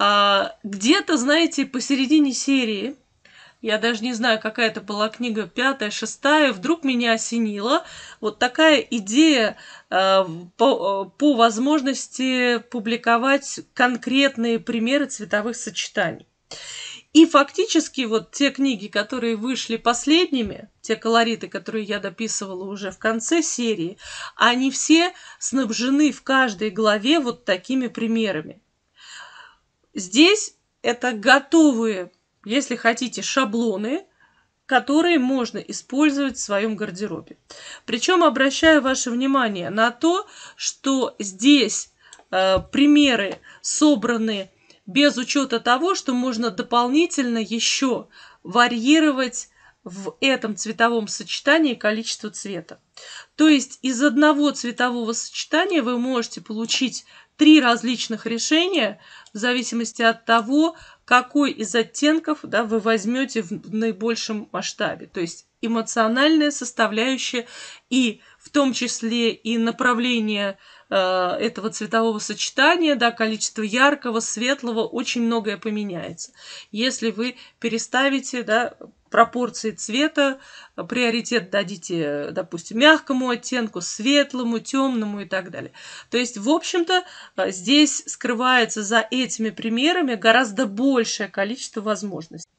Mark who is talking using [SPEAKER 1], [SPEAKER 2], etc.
[SPEAKER 1] А, где-то, знаете, посередине серии, я даже не знаю, какая это была книга, пятая, шестая, вдруг меня осенила вот такая идея э, по, а, по возможности публиковать конкретные примеры цветовых сочетаний. И фактически вот те книги, которые вышли последними, те колориты, которые я дописывала уже в конце серии, они все снабжены в каждой главе вот такими примерами. Здесь это готовые, если хотите, шаблоны, которые можно использовать в своем гардеробе. Причем обращаю ваше внимание на то, что здесь э, примеры собраны без учета того, что можно дополнительно еще варьировать в этом цветовом сочетании количество цвета. То есть из одного цветового сочетания вы можете получить три различных решения в зависимости от того, какой из оттенков да, вы возьмете в наибольшем масштабе. То есть эмоциональная составляющая и в том числе и направление э, этого цветового сочетания, да, количество яркого, светлого, очень многое поменяется. Если вы переставите да, пропорции цвета, приоритет дадите, допустим, мягкому оттенку, светлому, темному и так далее. То есть, в общем-то, э, здесь скрывается за этими примерами гораздо большее количество возможностей.